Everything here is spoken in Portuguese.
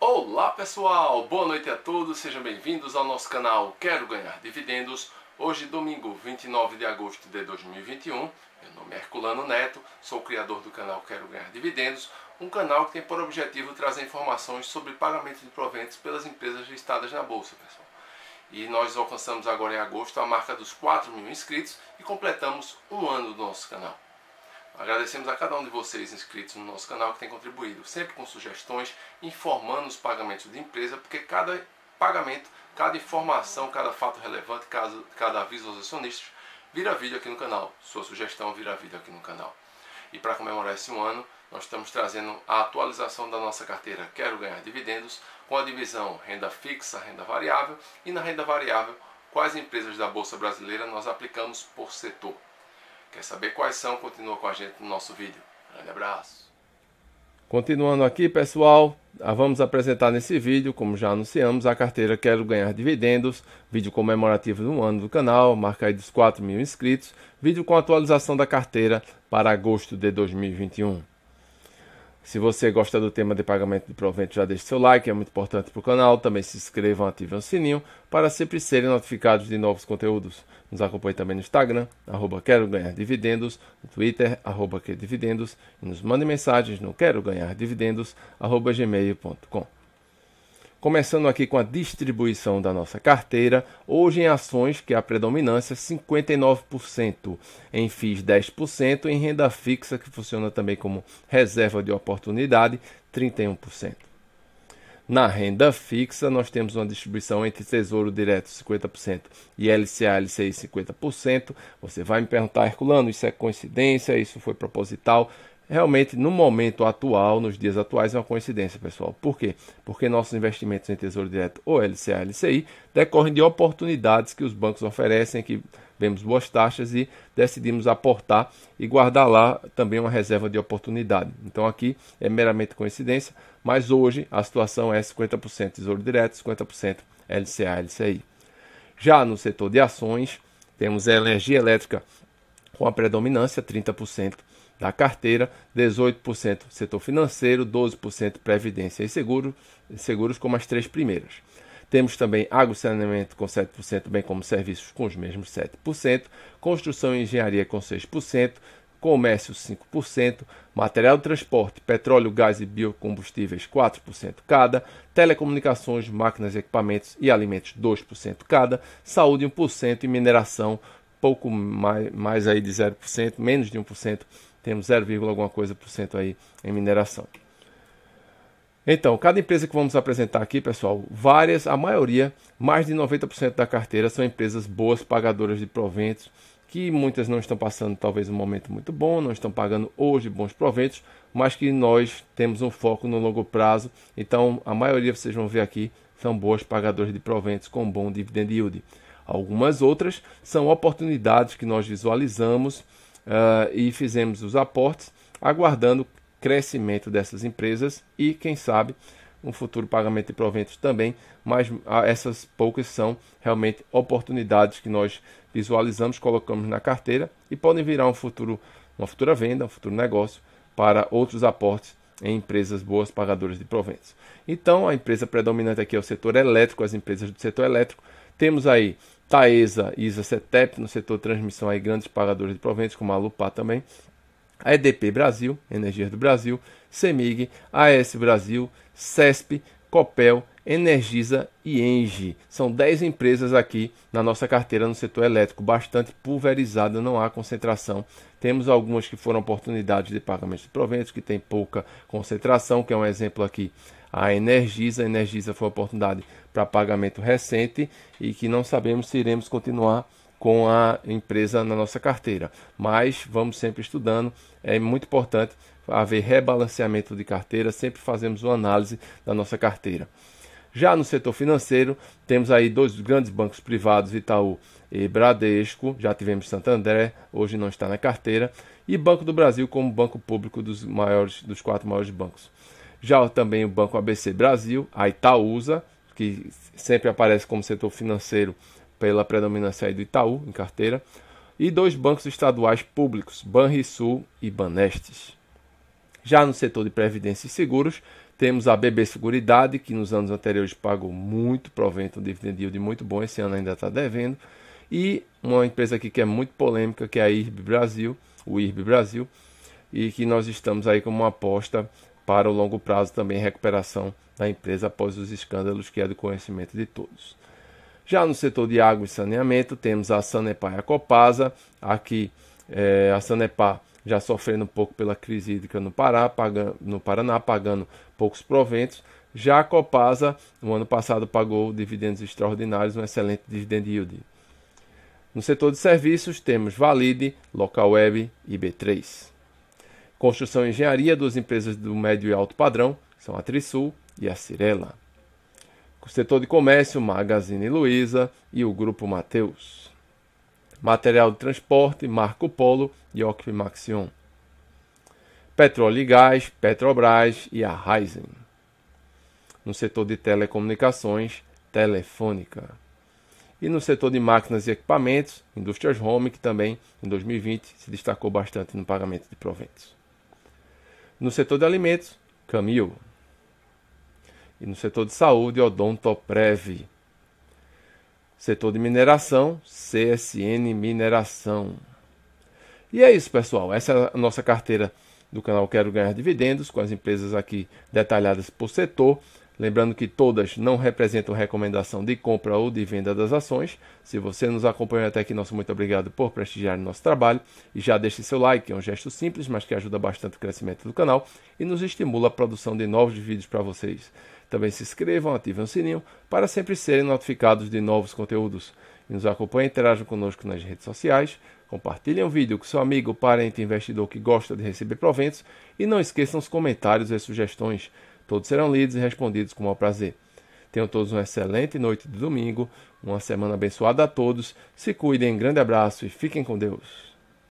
Olá pessoal, boa noite a todos, sejam bem-vindos ao nosso canal Quero Ganhar Dividendos. Hoje, domingo 29 de agosto de 2021, meu nome é Herculano Neto, sou criador do canal Quero Ganhar Dividendos, um canal que tem por objetivo trazer informações sobre pagamento de proventos pelas empresas listadas na Bolsa, pessoal. E nós alcançamos agora em agosto a marca dos 4 mil inscritos e completamos um ano do nosso canal. Agradecemos a cada um de vocês inscritos no nosso canal que tem contribuído, sempre com sugestões, informando os pagamentos de empresa, porque cada pagamento, cada informação, cada fato relevante, cada, cada aviso aos acionistas vira vídeo aqui no canal. Sua sugestão vira vídeo aqui no canal. E para comemorar esse um ano, nós estamos trazendo a atualização da nossa carteira Quero Ganhar Dividendos com a divisão renda fixa, renda variável e na renda variável quais empresas da Bolsa Brasileira nós aplicamos por setor. Quer saber quais são? Continua com a gente no nosso vídeo. Grande abraço! Continuando aqui, pessoal, ah, vamos apresentar nesse vídeo, como já anunciamos, a carteira Quero Ganhar Dividendos, vídeo comemorativo do ano do canal, marca aí dos 4 mil inscritos, vídeo com atualização da carteira para agosto de 2021. Se você gosta do tema de pagamento de proventos, já deixe seu like, é muito importante para o canal. Também se inscrevam, ativem o sininho para sempre serem notificados de novos conteúdos. Nos acompanhe também no Instagram, arroba quero ganhar dividendos, no Twitter, arroba que dividendos, e nos mande mensagens no quero ganhar dividendos, arroba gmail.com. Começando aqui com a distribuição da nossa carteira, hoje em ações, que é a predominância, 59%, em FIIs 10%, em renda fixa, que funciona também como reserva de oportunidade, 31%. Na renda fixa, nós temos uma distribuição entre Tesouro Direto 50% e LCA, LCI 50%. Você vai me perguntar, Herculano, isso é coincidência? Isso foi proposital? realmente no momento atual, nos dias atuais, é uma coincidência, pessoal. Por quê? Porque nossos investimentos em Tesouro Direto ou LCA, LCI decorrem de oportunidades que os bancos oferecem, que vemos boas taxas e decidimos aportar e guardar lá também uma reserva de oportunidade. Então aqui é meramente coincidência, mas hoje a situação é 50% Tesouro Direto, 50% LCA, LCI. Já no setor de ações, temos a energia elétrica com a predominância, 30%, da carteira, 18% setor financeiro, 12% previdência e seguro, seguros como as três primeiras. Temos também água e saneamento com 7%, bem como serviços com os mesmos 7%, construção e engenharia com 6%, comércio 5%, material de transporte, petróleo, gás e biocombustíveis 4% cada, telecomunicações, máquinas, equipamentos e alimentos 2% cada, saúde 1% e mineração pouco mais, mais aí de 0%, menos de 1% temos 0, alguma coisa por cento aí em mineração. Então, cada empresa que vamos apresentar aqui, pessoal, várias, a maioria, mais de 90% da carteira são empresas boas, pagadoras de proventos, que muitas não estão passando talvez um momento muito bom, não estão pagando hoje bons proventos, mas que nós temos um foco no longo prazo. Então, a maioria vocês vão ver aqui são boas pagadoras de proventos com bom dividend yield. Algumas outras são oportunidades que nós visualizamos uh, e fizemos os aportes, aguardando crescimento dessas empresas e, quem sabe, um futuro pagamento de proventos também, mas ah, essas poucas são realmente oportunidades que nós visualizamos, colocamos na carteira e podem virar um futuro, uma futura venda, um futuro negócio para outros aportes em empresas boas pagadoras de proventos. Então, a empresa predominante aqui é o setor elétrico, as empresas do setor elétrico temos aí Taesa e Cetep no setor transmissão, aí grandes pagadores de proventos, como a Lupar também. A EDP Brasil, Energia do Brasil, CEMIG, AS Brasil, CESP, Copel, Energisa e Engie. São 10 empresas aqui na nossa carteira no setor elétrico, bastante pulverizada, não há concentração. Temos algumas que foram oportunidades de pagamento de proventos, que tem pouca concentração, que é um exemplo aqui. A Energisa, a Energisa foi uma oportunidade para pagamento recente e que não sabemos se iremos continuar com a empresa na nossa carteira. Mas vamos sempre estudando, é muito importante haver rebalanceamento de carteira, sempre fazemos uma análise da nossa carteira. Já no setor financeiro, temos aí dois grandes bancos privados, Itaú e Bradesco, já tivemos Santander, hoje não está na carteira, e Banco do Brasil como banco público dos maiores dos quatro maiores bancos. Já também o Banco ABC Brasil, a Itaúsa, que sempre aparece como setor financeiro pela predominância do Itaú em carteira, e dois bancos estaduais públicos, Banrisul e Banestes. Já no setor de previdência e seguros, temos a BB Seguridade, que nos anos anteriores pagou muito provento, um dividend yield muito bom, esse ano ainda está devendo, e uma empresa aqui que é muito polêmica, que é a IRB Brasil, o IRB Brasil, e que nós estamos aí como uma aposta para o longo prazo também recuperação da empresa após os escândalos que é do conhecimento de todos. Já no setor de água e saneamento, temos a Sanepar e a Copasa. Aqui, é, a Sanepar já sofrendo um pouco pela crise hídrica no, Pará, pagando, no Paraná, pagando poucos proventos. Já a Copasa, no ano passado, pagou dividendos extraordinários, um excelente dividend yield. No setor de serviços, temos Valide, Localweb e B3. Construção e engenharia, duas empresas do médio e alto padrão, são a Trisul e a Cirela setor de comércio, Magazine Luiza e o Grupo Mateus. Material de transporte, Marco Polo e Ocp Maxion. Petróleo e Gás, Petrobras e a Raizen. No setor de telecomunicações, Telefônica. E no setor de máquinas e equipamentos, Indústrias Home, que também em 2020 se destacou bastante no pagamento de proventos. No setor de alimentos, Camil. E no setor de saúde, Odontoprev. Setor de mineração, CSN Mineração. E é isso, pessoal. Essa é a nossa carteira do canal Quero Ganhar Dividendos, com as empresas aqui detalhadas por setor. Lembrando que todas não representam recomendação de compra ou de venda das ações. Se você nos acompanhou até aqui, nosso muito obrigado por prestigiar o nosso trabalho. E já deixe seu like, é um gesto simples, mas que ajuda bastante o crescimento do canal e nos estimula a produção de novos vídeos para vocês. Também se inscrevam, ativem o sininho para sempre serem notificados de novos conteúdos. E nos acompanhem, interajam conosco nas redes sociais, compartilhem o vídeo com seu amigo, parente, investidor que gosta de receber proventos e não esqueçam os comentários e sugestões. Todos serão lidos e respondidos com o maior prazer. Tenham todos uma excelente noite de domingo, uma semana abençoada a todos. Se cuidem, grande abraço e fiquem com Deus.